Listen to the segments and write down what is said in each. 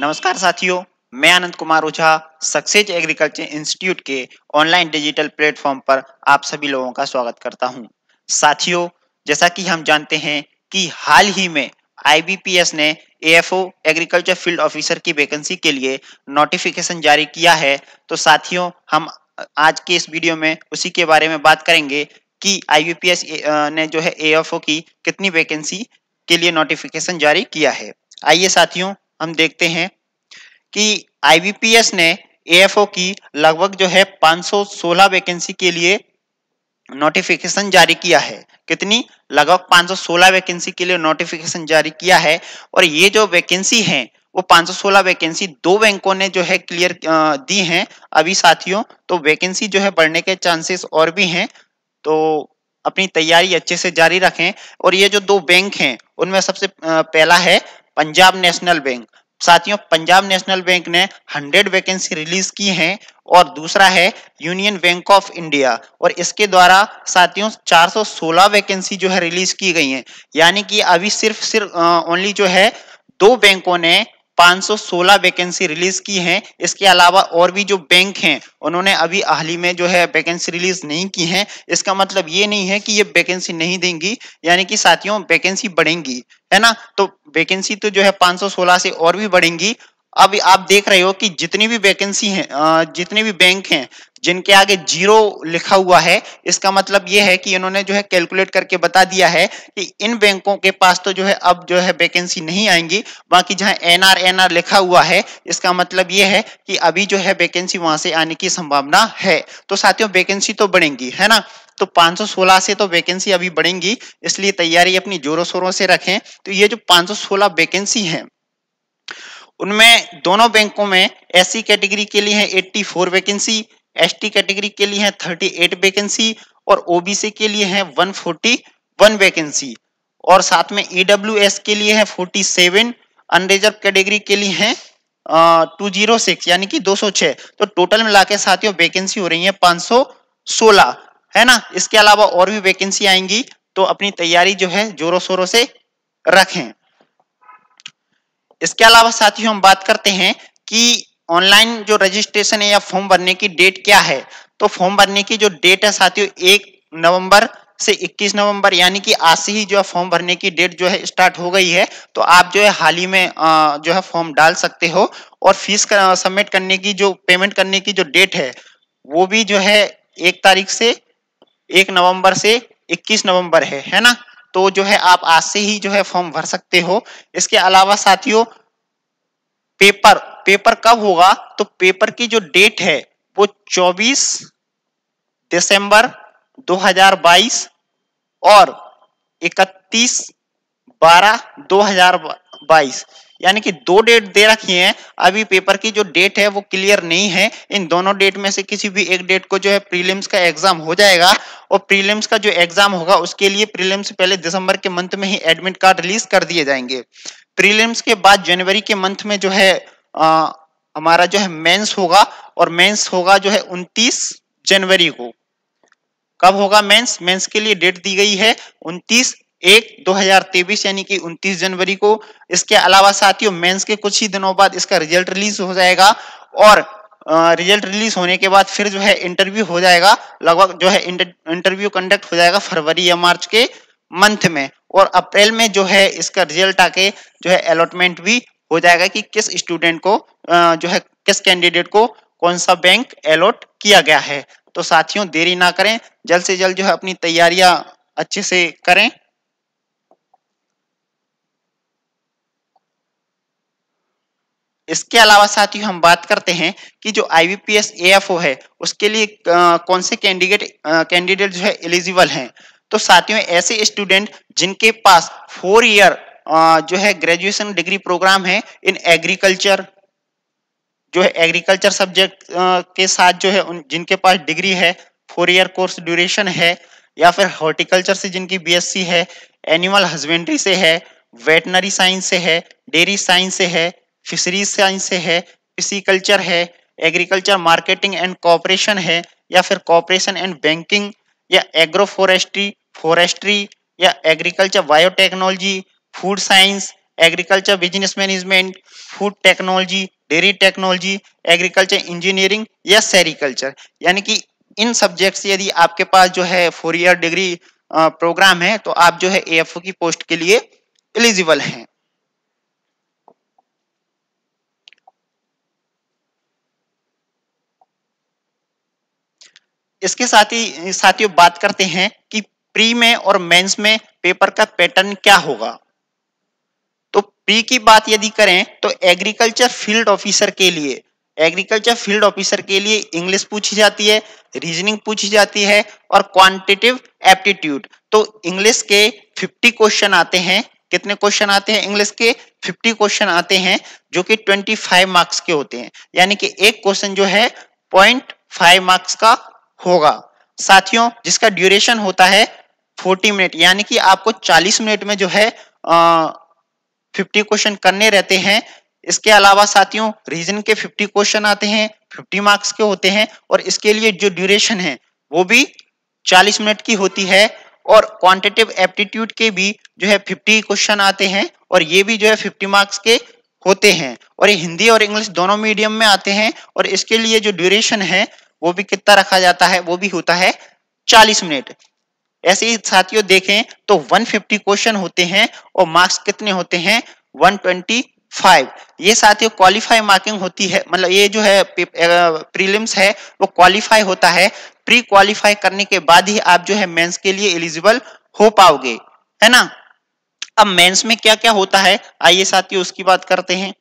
नमस्कार साथियों मैं Anand Kumar Ojha success agriculture institute के ऑनलाइन डिजिटल प्लेटफॉर्म पर आप सभी लोगों का स्वागत करता हूं। साथियों जैसा कि हम जानते हैं कि हाल ही में आईबीपीएस ने एएफओ एग्रीकल्चर फील्ड ऑफिसर की वैकेंसी के लिए नोटिफिकेशन जारी किया है तो साथियों हम आज के इस वीडियो में उसी के बारे में बात करेंगे कि आईबीपीएस ने जो है एएफओ की कितनी वैकेंसी के लिए नोटिफिकेशन जारी किया है आइए साथियों हम देखते हैं कि आईबीपीएस ने एएफओ की लगभग जो है 516 वैकेंसी के लिए नोटिफिकेशन जारी किया है कितनी लगभग 516 वैकेंसी के लिए नोटिफिकेशन जारी किया है और ये जो वैकेंसी है वो 516 वैकेंसी दो बैंकों ने जो है क्लियर दी हैं अभी साथियों तो वैकेंसी जो है बढ़ने के चांसेस और भी हैं तो अपनी तैयारी अच्छे से जारी रखें और ये जो दो बैंक हैं उनमें सबसे पहला है पंजाब नेशनल बैंक साथियों पंजाब नेशनल बैंक ने 100 वैकेंसी रिलीज की हैं और दूसरा है यूनियन बैंक ऑफ इंडिया और इसके द्वारा साथियों 416 वैकेंसी जो है रिलीज की गई हैं यानी कि अभी सिर्फ सिर्फ ओनली जो है दो बैंकों ने 516 वैकेंसी रिलीज की हैं इसके अलावा और भी जो बैंक हैं उन्होंने अभी हाल ही में जो है वैकेंसी रिलीज नहीं की हैं इसका मतलब ये नहीं है कि ये वैकेंसी नहीं देंगी यानी कि साथियों वैकेंसी बढ़ेंगी है ना तो वैकेंसी तो जो है 516 से और भी बढ़ेंगी अब आप देख रहे हो कि जितनी भी वैकेंसी है जितने भी बैंक हैं जिनके आगे जीरो लिखा हुआ है इसका मतलब ये है कि इन्होंने जो है कैलकुलेट करके बता दिया है कि इन बैंकों के पास तो जो है अब जो है वैकेंसी नहीं आएंगी बाकी जहां एनआर एनआर लिखा हुआ है इसका मतलब ये है कि अभी जो है वैकेंसी वहां से आने की संभावना है तो साथियों वैकेंसी तो बढ़ेंगी है ना तो 516 से तो वैकेंसी अभी बढ़ेंगी इसलिए तैयारी अपनी जोरों शोरों से रखें तो ये जो 516 वैकेंसी है उनमें दोनों बैंकों में एससी कैटेगरी e के लिए है 84 वैकेंसी एस कैटेगरी के लिए है 38 वैकेंसी और ओबीसी के लिए है 141 वैकेंसी और साथ में ईडब्ल्यू e के लिए है 47 अनरिजर्व कैटेगरी के लिए है टू जीरो सिक्स यानी कि 206 तो टोटल मिला के साथियों वैकेंसी हो रही है 516 है ना इसके अलावा और भी वैकेंसी आएंगी तो अपनी तैयारी जो है जोरों शोरों से रखें इसके अलावा साथियों हम बात करते हैं कि ऑनलाइन जो रजिस्ट्रेशन है या फॉर्म भरने की डेट क्या है तो फॉर्म भरने की जो डेट है साथियों एक नवंबर से 21 नवंबर यानी कि आज से ही जो है फॉर्म भरने की डेट जो है स्टार्ट हो गई है तो आप जो है हाल ही में जो है फॉर्म डाल सकते हो और फीस कर, सबमिट करने की जो पेमेंट करने की जो डेट है वो भी जो है एक तारीख से एक नवंबर से 21 नवंबर है है ना तो जो है आप आज से ही जो है फॉर्म भर सकते हो इसके अलावा साथियों पेपर पेपर कब होगा तो पेपर की जो डेट है वो 24 दिसंबर 2022 और 31 बारह 2022 यानी कि दो डेट दे रखी है अभी पेपर की जो डेट है वो क्लियर नहीं है इन दोनों डेट में से किसी भी एक डेट को जो है प्रीलिम्स का एग्जाम हो जाएगा और प्रीलिम्स का जो एग्जाम होगा उसके लिए प्रीलिम्स पहले दिसंबर के मंथ में ही एडमिट कार्ड रिलीज कर दिए जाएंगे प्रीलिम्स के बाद जनवरी के मंथ में जो है आ, हमारा जो है मेन्स होगा और मेन्स होगा जो है उनतीस जनवरी को कब होगा मेंस मेंस के लिए डेट दी गई है 29 एक 2023 यानी कि 29 जनवरी को इसके अलावा साथियों मेंस के कुछ ही दिनों बाद इसका रिजल्ट रिलीज हो जाएगा और रिजल्ट रिलीज होने के बाद फिर जो है इंटरव्यू हो जाएगा लगभग जो है इंटरव्यू कंडक्ट हो जाएगा फरवरी या मार्च के मंथ में और अप्रैल में जो है इसका रिजल्ट आके जो है अलॉटमेंट भी हो जाएगा कि किस स्टूडेंट को जो है किस कैंडिडेट को कौन सा बैंक अलॉट किया गया है तो साथियों देरी ना करें जल्द से जल्द जो है अपनी तैयारियां अच्छे से करें इसके अलावा साथियों हम बात करते हैं कि जो आईबीपीएस एएफओ है उसके लिए कौन से कैंडिडेट कैंडिडेट जो है एलिजिबल हैं तो साथियों ऐसे स्टूडेंट जिनके पास फोर ईयर जो है ग्रेजुएशन डिग्री प्रोग्राम है इन एग्रीकल्चर जो है एग्रीकल्चर सब्जेक्ट के साथ जो है उन जिनके पास डिग्री है फोर ईयर कोर्स ड्यूरेशन है या फिर हॉर्टिकल्चर से जिनकी बीएससी है एनिमल हस्बेंड्री से है वेटनरी साइंस से है डेयरी साइंस से है फिशरीज साइंस से है फिसिकल्चर है एग्रीकल्चर मार्केटिंग एंड कॉपरेशन है या फिर कॉपरेशन एंड बैंकिंग या एग्रो फॉरेस्ट्री फॉरेस्ट्री या agriculture biotechnology food science agriculture business management food technology dairy technology agriculture engineering या सेरिकल्चर यानी कि इन सब्जेक्ट से यदि आपके पास जो है फोर ईयर डिग्री प्रोग्राम है तो आप जो है ए की पोस्ट के लिए एलिजिबल हैं इसके साथ ही साथियों बात करते हैं कि प्री में और मेंस में पेपर का पैटर्न क्या होगा तो प्री की बात यदि करें तो एग्रीकल्चर फील्ड ऑफिसर के लिए एग्रीकल्चर फील्ड ऑफिसर के लिए इंग्लिश पूछी जाती है रीजनिंग पूछी जाती है और क्वांटिटिव एप्टीट्यूड तो इंग्लिश के 50 क्वेश्चन आते हैं कितने क्वेश्चन आते हैं इंग्लिश के 50 क्वेश्चन आते हैं जो कि 25 मार्क्स के होते हैं यानी कि एक क्वेश्चन जो है पॉइंट फाइव मार्क्स का होगा साथियों जिसका ड्यूरेशन होता है 40 मिनट यानी कि आपको 40 मिनट में जो है आ, 50 क्वेश्चन करने रहते हैं इसके अलावा साथियों रीजन के 50 क्वेश्चन आते हैं 50 मार्क्स के होते हैं और इसके लिए जो ड्यूरेशन है वो भी 40 मिनट की होती है और क्वांटिटेटिव एप्टीट्यूड के भी जो है फिफ्टी क्वेश्चन आते हैं और ये भी जो है फिफ्टी मार्क्स के होते हैं और ये हिंदी और इंग्लिश दोनों मीडियम में आते हैं और इसके लिए जो ड्यूरेशन है वो भी कितना रखा जाता है वो भी होता है चालीस मिनट ऐसे ही साथियों देखें तो 150 क्वेश्चन होते हैं और मार्क्स कितने होते हैं 125 ये साथियों क्वालिफाई मार्किंग होती है मतलब ये जो है प्रीलिम्स है वो क्वालिफाई होता है प्री क्वालिफाई करने के बाद ही आप जो है मेंस के लिए एलिजिबल हो पाओगे है ना अब मेंस में क्या क्या होता है आइए साथियों उसकी बात करते हैं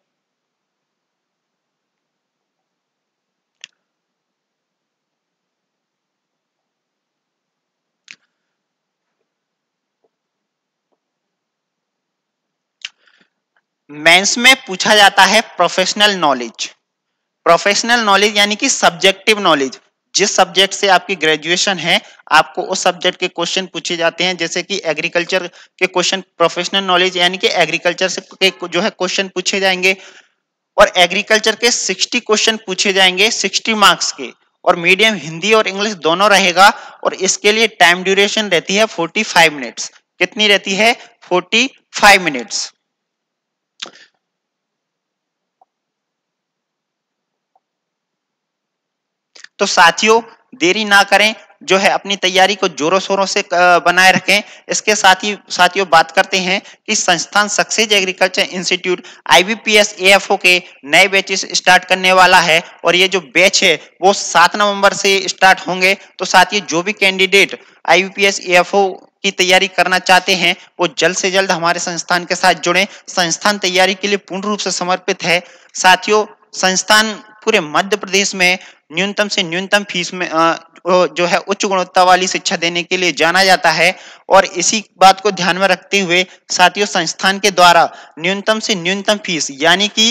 मेंस में पूछा जाता है प्रोफेशनल नॉलेज प्रोफेशनल नॉलेज यानी कि सब्जेक्टिव नॉलेज जिस सब्जेक्ट से आपकी ग्रेजुएशन है आपको उस सब्जेक्ट के क्वेश्चन पूछे जाते हैं जैसे कि एग्रीकल्चर के क्वेश्चन प्रोफेशनल नॉलेज यानी कि एग्रीकल्चर से के जो है क्वेश्चन पूछे जाएंगे और एग्रीकल्चर के 60 क्वेश्चन पूछे जाएंगे 60 मार्क्स के और मीडियम हिंदी और इंग्लिश दोनों रहेगा और इसके लिए टाइम ड्यूरेशन रहती है 45 मिनट्स कितनी रहती है 45 मिनट्स तो साथियों देरी ना करें जो है अपनी तैयारी को जोरों शोरों से बनाए रखें इसके साथ ही साथियों बात करते हैं कि संस्थान success agriculture institute IBPS AFO के नए बैचेस स्टार्ट करने वाला है और ये जो बैच है वो सात नवंबर से स्टार्ट होंगे तो साथियों जो भी कैंडिडेट आईबीपीएस एएफओ की तैयारी करना चाहते हैं वो जल्द से जल्द हमारे संस्थान के साथ जुड़े संस्थान तैयारी के लिए पूर्ण रूप से समर्पित है साथियों संस्थान पूरे मध्य प्रदेश में न्यूनतम से न्यूनतम फीस में आ, जो है उच्च गुणवत्ता वाली शिक्षा देने के लिए जाना जाता है और इसी बात को ध्यान में रखते हुए साथियों संस्थान के द्वारा न्यूनतम से न्यूनतम फीस यानी कि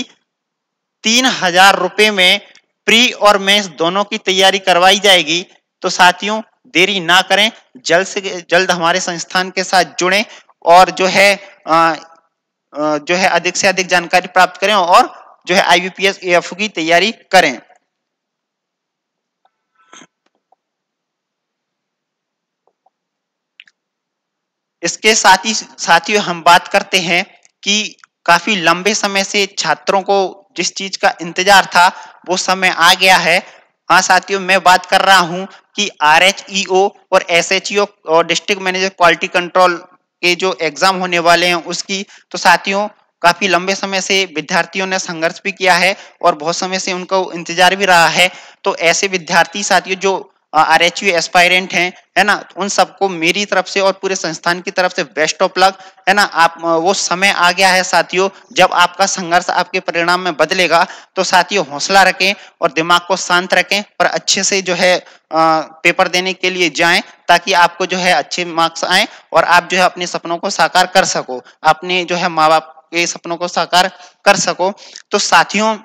तीन हजार रुपए में प्री और मेंस दोनों की तैयारी करवाई जाएगी तो साथियों देरी ना करें जल्द से जल्द हमारे संस्थान के साथ जुड़ें और जो है आ, जो है अधिक से अधिक जानकारी प्राप्त करें और जो है आईबीपीएस एफ की तैयारी करें इसके साथ ही साथियों हम बात करते हैं कि काफी लंबे समय से छात्रों को जिस चीज का इंतजार था वो समय आ गया है हाँ साथियों मैं बात कर रहा हूं कि आर e और एस e और डिस्ट्रिक्ट मैनेजर क्वालिटी कंट्रोल के जो एग्जाम होने वाले हैं उसकी तो साथियों काफी लंबे समय से विद्यार्थियों ने संघर्ष भी किया है और बहुत समय से उनको इंतजार भी रहा है तो ऐसे विद्यार्थी साथियों जो आर एच यू एस्पायरेंट है ना उन सबको मेरी तरफ से और पूरे संस्थान की तरफ से बेस्ट ऑफ लक है ना आप वो समय आ गया है साथियों जब आपका संघर्ष आपके परिणाम में बदलेगा तो साथियों हौसला रखें और दिमाग को शांत रखें और अच्छे से जो है आ, पेपर देने के लिए जाएं ताकि आपको जो है अच्छे मार्क्स आए और आप जो है अपने सपनों को साकार कर सको अपने जो है माँ बाप आपके सपनों को साकार कर सको तो साथियों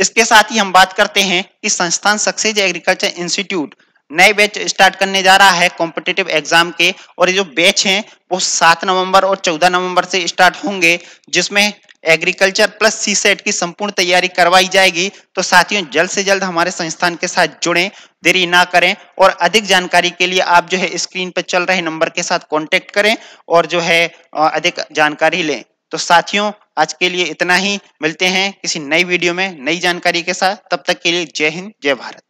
इसके साथ ही हम बात करते हैं कि संस्थान सक्सेस एग्रीकल्चर इंस्टीट्यूट नए बैच स्टार्ट करने जा रहा है कॉम्पिटेटिव एग्जाम के और ये जो बैच हैं वो सात नवंबर और चौदह नवंबर से स्टार्ट होंगे जिसमें एग्रीकल्चर प्लस सी सेट की संपूर्ण तैयारी करवाई जाएगी तो साथियों जल्द से जल्द हमारे संस्थान के साथ जुड़ें देरी ना करें और अधिक जानकारी के लिए आप जो है स्क्रीन पर चल रहे नंबर के साथ कॉन्टेक्ट करें और जो है अधिक जानकारी लें तो साथियों आज के लिए इतना ही मिलते हैं किसी नई वीडियो में नई जानकारी के साथ तब तक के लिए जय हिंद जय भारत